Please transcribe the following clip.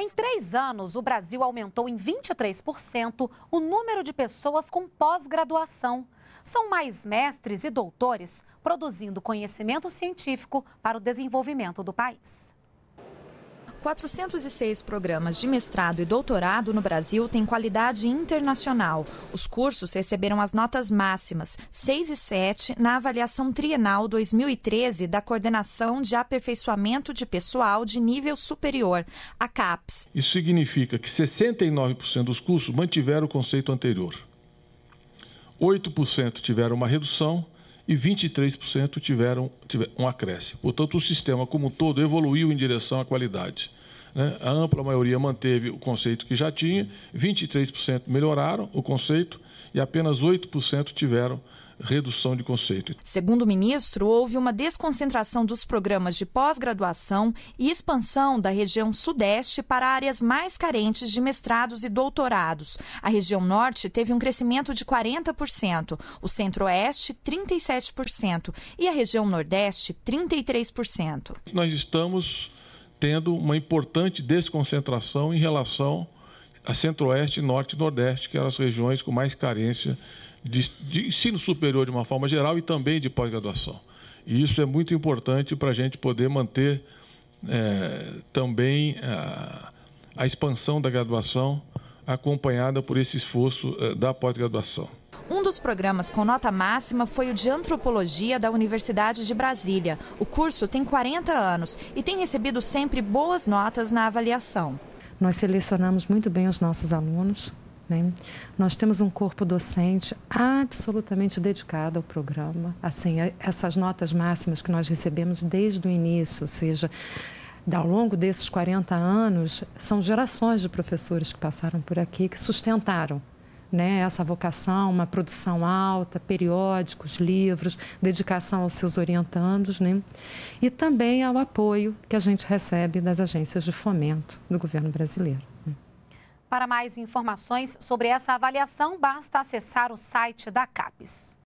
Em três anos, o Brasil aumentou em 23% o número de pessoas com pós-graduação. São mais mestres e doutores produzindo conhecimento científico para o desenvolvimento do país. 406 programas de mestrado e doutorado no Brasil têm qualidade internacional. Os cursos receberam as notas máximas 6 e 7 na avaliação trienal 2013 da Coordenação de Aperfeiçoamento de Pessoal de Nível Superior, a CAPES. Isso significa que 69% dos cursos mantiveram o conceito anterior. 8% tiveram uma redução e 23% tiveram, tiveram um acréscimo. Portanto, o sistema como um todo evoluiu em direção à qualidade. Né? A ampla maioria manteve o conceito que já tinha, 23% melhoraram o conceito e apenas 8% tiveram redução de conceito. Segundo o ministro, houve uma desconcentração dos programas de pós-graduação e expansão da região sudeste para áreas mais carentes de mestrados e doutorados. A região norte teve um crescimento de 40%, o centro-oeste 37% e a região nordeste 33%. Nós estamos tendo uma importante desconcentração em relação a centro-oeste, norte e nordeste, que eram as regiões com mais carência de, de ensino superior de uma forma geral e também de pós-graduação. E isso é muito importante para a gente poder manter é, também a, é, a, expansão da graduação acompanhada por esse esforço é, da pós-graduação. Um dos programas com nota máxima foi o de Antropologia da Universidade de Brasília. O curso tem 40 anos e tem recebido sempre boas notas na avaliação. Nós selecionamos muito bem os nossos alunos, né? Nós temos um corpo docente absolutamente dedicado ao programa. Assim, é, essas notas máximas que nós recebemos desde o início, ou seja, ao longo desses 40 anos, são gerações de professores que passaram por aqui que sustentaram né, essa vocação, uma produção alta, periódicos, livros, dedicação aos seus orientandos, né, e também ao apoio que a gente recebe das agências de fomento do governo brasileiro. Para mais informações sobre essa avaliação, basta acessar o site da CAPES.